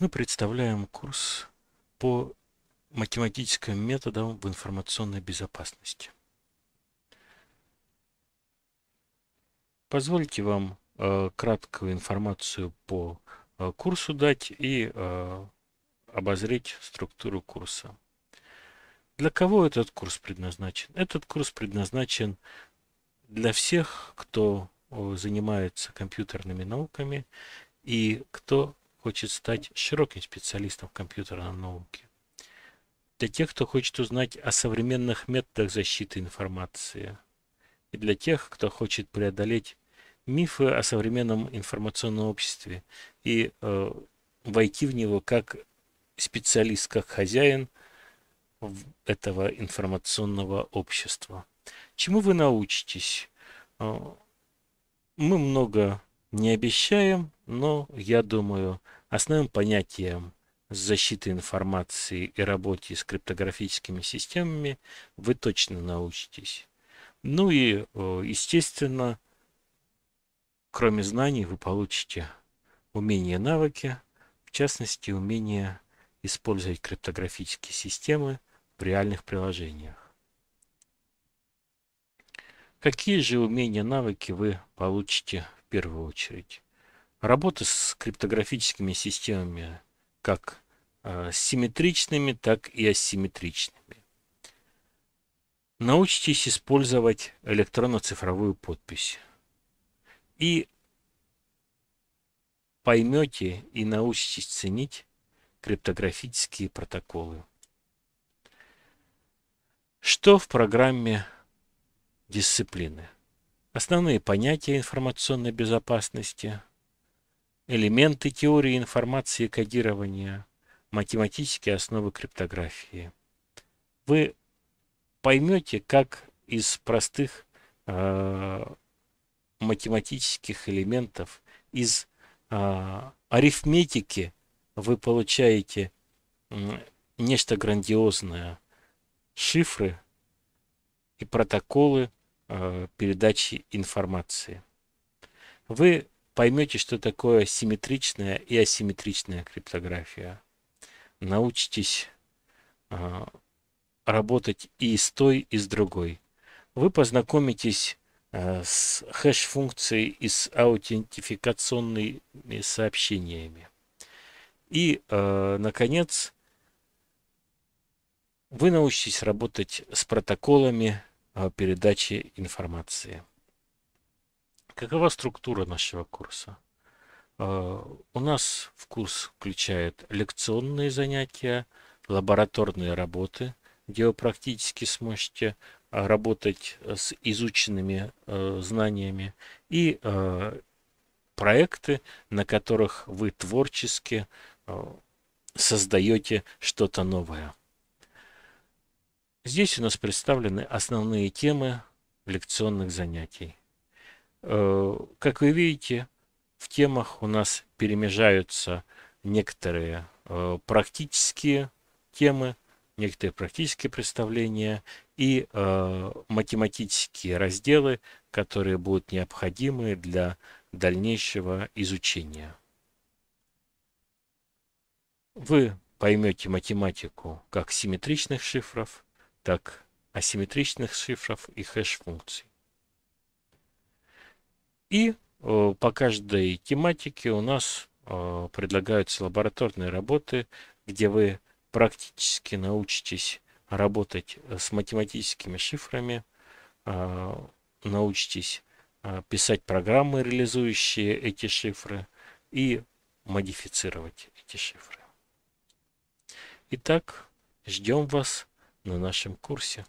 мы представляем курс по математическим методам в информационной безопасности. Позвольте вам э, краткую информацию по э, курсу дать и э, обозреть структуру курса. Для кого этот курс предназначен? Этот курс предназначен для всех, кто э, занимается компьютерными науками и кто хочет стать широким специалистом в компьютерной науке. Для тех, кто хочет узнать о современных методах защиты информации. И для тех, кто хочет преодолеть мифы о современном информационном обществе и э, войти в него как специалист, как хозяин этого информационного общества. Чему вы научитесь? Э, мы много не обещаем, но, я думаю, основным понятием защиты информации и работе с криптографическими системами вы точно научитесь. Ну и, э, естественно, кроме знаний вы получите умения навыки, в частности, умение использовать криптографические системы в реальных приложениях. Какие же умения навыки вы получите в первую очередь? Работа с криптографическими системами как а, симметричными, так и асимметричными. Научитесь использовать электронно-цифровую подпись. И поймете и научитесь ценить криптографические протоколы. Что в программе дисциплины? Основные понятия информационной безопасности – Элементы теории информации кодирования, математические основы криптографии. Вы поймете, как из простых э, математических элементов, из э, арифметики вы получаете э, нечто грандиозное. Шифры и протоколы э, передачи информации. Вы поймете, что такое симметричная и асимметричная криптография. Научитесь а, работать и с той, и с другой. Вы познакомитесь а, с хэш-функцией и с аутентификационными сообщениями. И, а, наконец, вы научитесь работать с протоколами передачи информации. Какова структура нашего курса? Э, у нас в курс включает лекционные занятия, лабораторные работы, где вы практически сможете э, работать э, с изученными знаниями, и проекты, на которых вы творчески создаете что-то новое. Здесь у нас представлены основные темы лекционных занятий. Э, как вы видите, в темах у нас перемежаются некоторые э, практические темы, некоторые практические представления и э, математические разделы, которые будут необходимы для дальнейшего изучения. Вы поймете математику как симметричных шифров, так асимметричных шифров и хэш-функций. И э, по каждой тематике у нас э, предлагаются лабораторные работы, где вы практически научитесь работать э, с математическими шифрами, научитесь писать программы, реализующие эти шифры, и модифицировать эти шифры. Итак, ждем вас на нашем курсе.